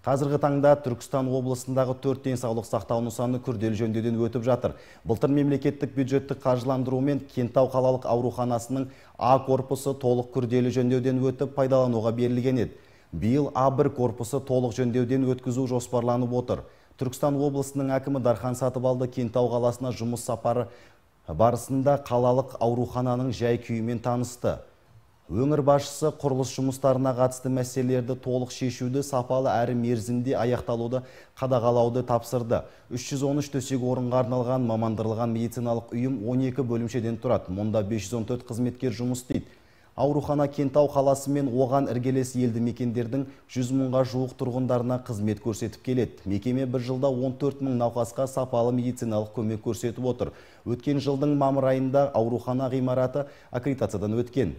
Қазіргі таңда Түркістан облысындағы төрт денсаулық сақтау нысаны күрделі жөндеуден өтіп жатыр. Былтыр мемлекеттік бюджеттік қаржыландырумен Кентау қалалық ауруханасының А корпусы толық күрделі жөндеуден өтіп пайдалануға берілген еді. Биыл А1 корпусы толық жөндеуден өткізу жоспарланып отыр. Түркістан облысының әкімі Дархан Сатыбалды Кентау қаласына жұмыс сапары барысында қалалық аурухананың жай күйімен танысты өңір басшысы құрылыс жұмыстарына қатысты мәселелерді толық шешуді сапалы әрі мерзімде аяқталуды қадағалауды тапсырды 313 төсек орынға арналған мамандырылған медициналық ұйым 12 бөлімшеден тұрады мұнда 514 қызметкер жұмыс істейді аурухана кентау қаласы мен оған іргелес елді мекендердің 100 мыңға жуық тұрғындарына қызмет көрсетіп келеді мекеме бір жылда 14 мың науқасқа сапалы медициналық көмек көрсетіп отыр өткен жылдың мамыр айында аурухана ғимараты аккредитациядан өткен